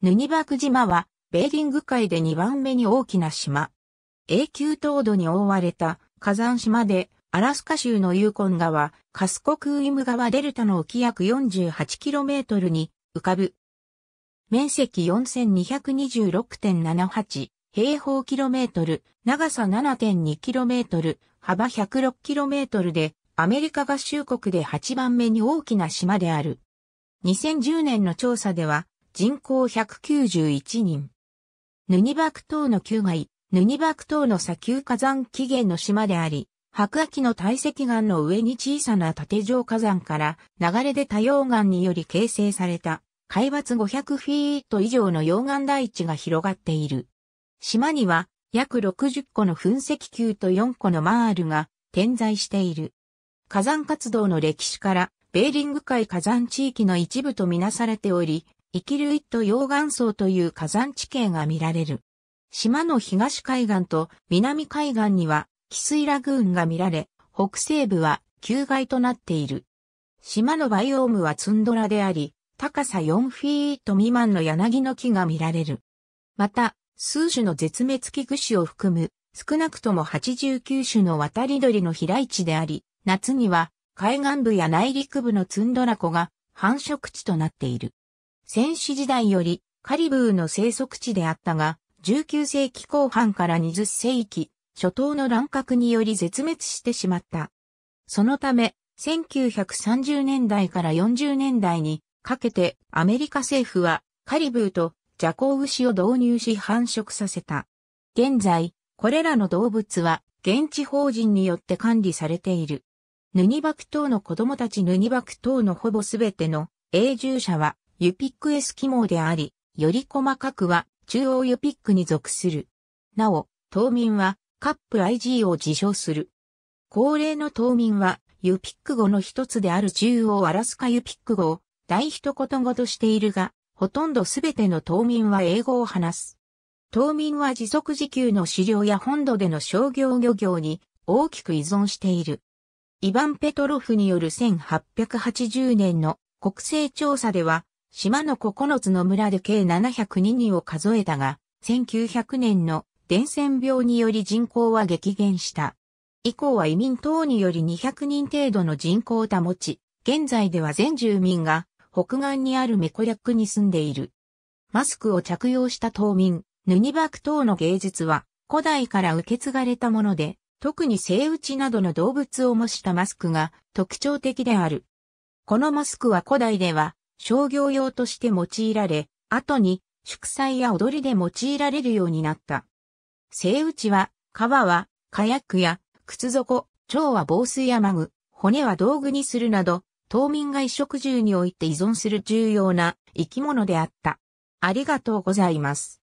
ヌニバク島は、ベーリング海で2番目に大きな島。永久凍土に覆われた火山島で、アラスカ州のユーコン川、カスコクーイム川デルタの沖約 48km に浮かぶ。面積4226.78平方キロメートル、長さ7.2キロメートル、幅106キロメートルで、アメリカ合衆国で8番目に大きな島である。2010年の調査では、人口191人。ヌニバク島の旧街、ヌニバク島の砂丘火山起源の島であり、白亜紀の堆積岩の上に小さな縦状火山から流れ出た溶岩により形成された海抜500フィート以上の溶岩台地が広がっている。島には約60個の噴石球と4個のマールが点在している。火山活動の歴史からベーリング海火山地域の一部とみなされており、イキルイット溶岩層という火山地形が見られる。島の東海岸と南海岸には、キスイラグーンが見られ、北西部は旧外となっている。島のバイオームはツンドラであり、高さ4フィート未満の柳の木が見られる。また、数種の絶滅危惧種を含む、少なくとも89種の渡り鳥の飛来地であり、夏には海岸部や内陸部のツンドラ湖が繁殖地となっている。戦士時代よりカリブーの生息地であったが、19世紀後半から20世紀、初頭の乱獲により絶滅してしまった。そのため、1930年代から40年代にかけてアメリカ政府はカリブーとジャコウ牛を導入し繁殖させた。現在、これらの動物は現地法人によって管理されている。ヌニバク島の子供たちヌニバク島のほぼすべての永住者はユピックエス記号であり、より細かくは中央ユピックに属する。なお、島民はカップ IG を自称する。高齢の島民はユピック語の一つである中央アラスカユピック語を大一言語としているが、ほとんどすべての島民は英語を話す。島民は持続自給の資料や本土での商業漁業に大きく依存している。イヴァン・ペトロフによる1880年の国勢調査では、島の9つの村で計702人を数えたが、1900年の伝染病により人口は激減した。以降は移民等により200人程度の人口を保ち、現在では全住民が北岸にあるメコリャックに住んでいる。マスクを着用した島民、ヌニバク等の芸術は古代から受け継がれたもので、特に生打ちなどの動物を模したマスクが特徴的である。このマスクは古代では商業用として用いられ、後に祝祭や踊りで用いられるようになった。セイウチは、皮は、カヤックや、靴底、腸は防水やマグ、骨は道具にするなど、島民が衣食住において依存する重要な生き物であった。ありがとうございます。